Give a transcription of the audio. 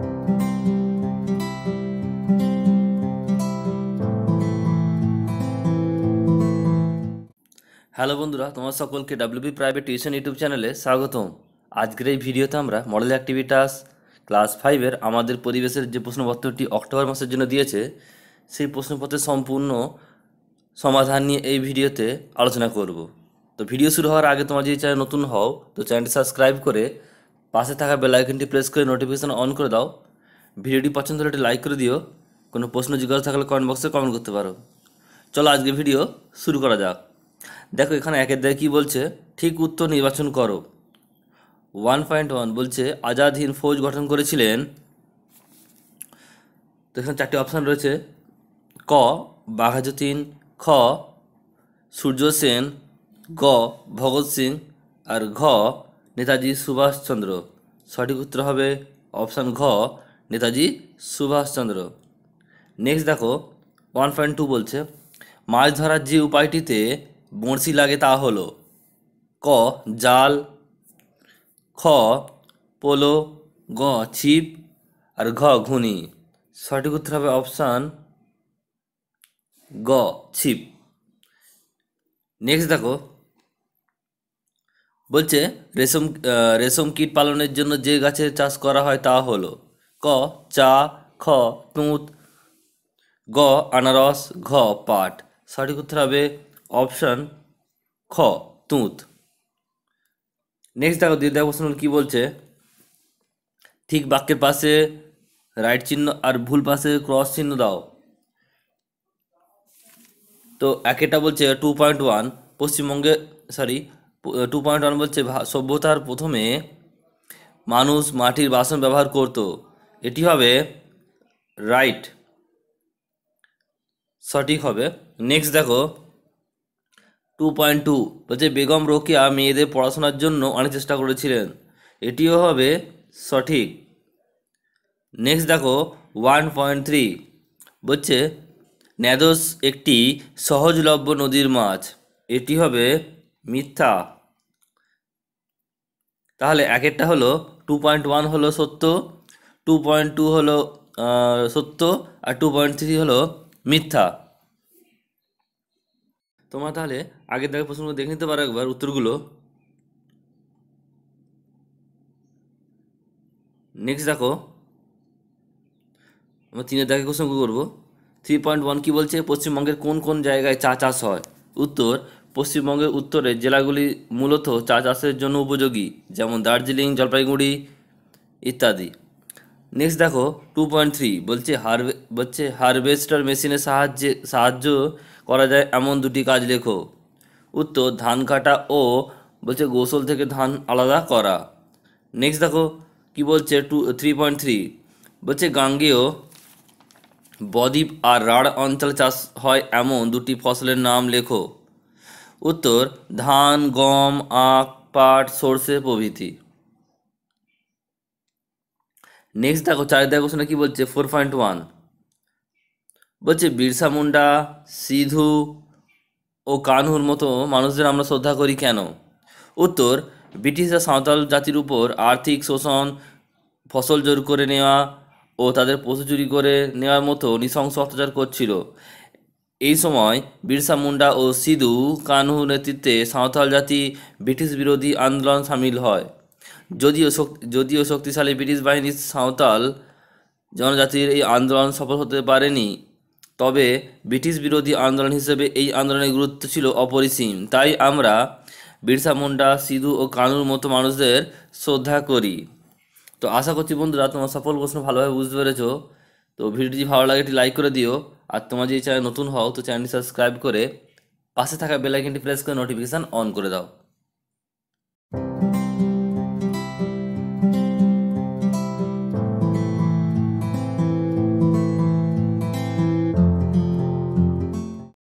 hello বন্ধুরা তোমার সকলকে ডাব্লিউবি প্রাইভেট টিউশন ইউটিউব চ্যানেলে স্বাগতম আজকের এই ভিডিওতে আমরা মডেল অ্যাক্টিভিটাস ক্লাস ফাইভের আমাদের পরিবেশের যে প্রশ্নপত্রটি অক্টোবর মাসের জন্য দিয়েছে সেই প্রশ্নপত্রের সম্পূর্ণ সমাধান নিয়ে এই ভিডিওতে আলোচনা করব তো ভিডিও শুরু হওয়ার আগে তোমার যদি চ্যানেল নতুন হও তো চ্যানেলটি সাবস্ক্রাইব করে পাশে থাকা বেল আইকনটি প্রেস করে নোটিফিকেশান অন করে দাও ভিডিওটি পছন্দ হলে একটি লাইক করে দিও কোনো প্রশ্ন জিজ্ঞাসা থাকলে কমেন্ট বক্সে কমেন্ট করতে পারো চলো আজকে ভিডিও শুরু করা যাক দেখো এখানে একের দেয় কী বলছে ঠিক উত্তর নির্বাচন করো ওয়ান পয়েন্ট ওয়ান বলছে আজাদ হিন্দ ফৌজ গঠন করেছিলেন তো এখানে চারটি অপশান রয়েছে ক বাঘাযতীন খ সূর্য সেন গ ভগৎ সিং আর ঘ নেতাজি সুভাষচন্দ্র সঠিক উত্তর হবে অপশান ঘ নেতাজি সুভাষচন্দ্র নেক্সট দেখো ওয়ান পয়েন্ট টু বলছে মাছ ধরার যে উপায়টিতে বঁড়শি লাগে তা হলো ক জাল খ পোলো গ ছিপ আর ঘ ঘুনি সঠিক উত্তর হবে অপশান গ ছিপ নেক্সট দেখো বলছে রেশম রেশম কীট পালনের জন্য যে গাছের চাষ করা হয় তা হল ক চা খ তুঁত গ আনারস ঘ পাট সঠিক উত্তর হবে অপশান খ তুঁত নেক্সট দেখো দ্বিতীয় প্রশ্ন কি বলছে ঠিক বাক্যের পাশে রাইট চিহ্ন আর ভুল পাশে ক্রস চিহ্ন দাও তো একেটা বলছে টু পয়েন্ট ওয়ান পশ্চিমবঙ্গে সরি টু পয়েন্ট ওয়ান বলছে সভ্যতার প্রথমে মানুষ মাটির বাসন ব্যবহার করত এটি হবে রাইট সঠিক হবে নেক্সট দেখো টু পয়েন্ট টু বলছে বেগম রোকিয়া মেয়েদের পড়াশোনার জন্য অনেক চেষ্টা করেছিলেন এটিও হবে সঠিক নেক্সট দেখো ওয়ান পয়েন্ট থ্রি বলছে ন্যাদোস একটি সহজলভ্য নদীর মাছ এটি হবে মিথ্যা তাহলে একেরটা হলো টু পয়েন্ট ওয়ান হলো সত্য টু পয়েন্ট টু হলো সত্য আর টু পয়েন্ট থ্রি হলো মিথ্যা তোমার তাহলে আগের দাগের প্রশ্নগুলো দেখে নিতে পারো একবার উত্তরগুলো নেক্সট দেখো আমরা তিনের দাগে প্রশ্ন করবো থ্রি পয়েন্ট ওয়ান কী বলছে পশ্চিমবঙ্গের কোন কোন জায়গায় চা চাষ হয় উত্তর পশ্চিমবঙ্গের উত্তরে জেলাগুলি মূলত চা চাষের জন্য উপযোগী যেমন দার্জিলিং জলপাইগুড়ি ইত্যাদি নেক্সট দেখো টু পয়েন্ট থ্রি বলছে হারভে বলছে হারভেস্টার মেশিনের সাহায্যে সাহায্য করা যায় এমন দুটি কাজ লেখো উত্তর ধান কাটা ও বলছে গোসল থেকে ধান আলাদা করা নেক্সট দেখো কি বলছে টু থ্রি পয়েন্ট থ্রি বলছে গাঙ্গেয় বদ্বীপ আর রাঢ় অঞ্চল চাষ হয় এমন দুটি ফসলের নাম লেখো উত্তর ধান গম আখ পাট সর্ষে প্রভৃতি নেক্সট দেখো চারিদা কোশ্চেনে কি বলছে ফোর পয়েন্ট ওয়ান বলছে বিরসা মুন্ডা সিধু ও কানহুর মতো মানুষদের আমরা শ্রদ্ধা করি কেন উত্তর ব্রিটিশরা সাঁওতাল জাতির উপর আর্থিক শোষণ ফসল জোর করে নেওয়া ও তাদের পশু চুরি করে নেওয়ার মতো নৃশংস অত্যাচার করছিল এই সময় বিরসা মুন্ডা ও সিধু কানহু নেতৃত্বে সাঁওতাল জাতি ব্রিটিশ বিরোধী আন্দোলন সামিল হয় যদিও যদিও শক্তিশালী ব্রিটিশ বাহিনী সাঁওতাল জনজাতির এই আন্দোলন সফল হতে পারেনি তবে ব্রিটিশ বিরোধী আন্দোলন হিসেবে এই আন্দোলনের গুরুত্ব ছিল অপরিসীম তাই আমরা বিরসা মুন্ডা সিধু ও কানুর মতো মানুষদের শ্রদ্ধা করি তো আশা করছি বন্ধুরা তোমার সফল প্রশ্ন ভালোভাবে বুঝতে পেরেছো তো ভিডিওটি ভালো লাগে একটি লাইক করে দিও আর তোমার যদি চ্যানেল নতুন হও তো চ্যানেলটি সাবস্ক্রাইব করে পাশে থাকা বেলাইকনটি প্রেস করে নোটিফিকেশান অন করে দাও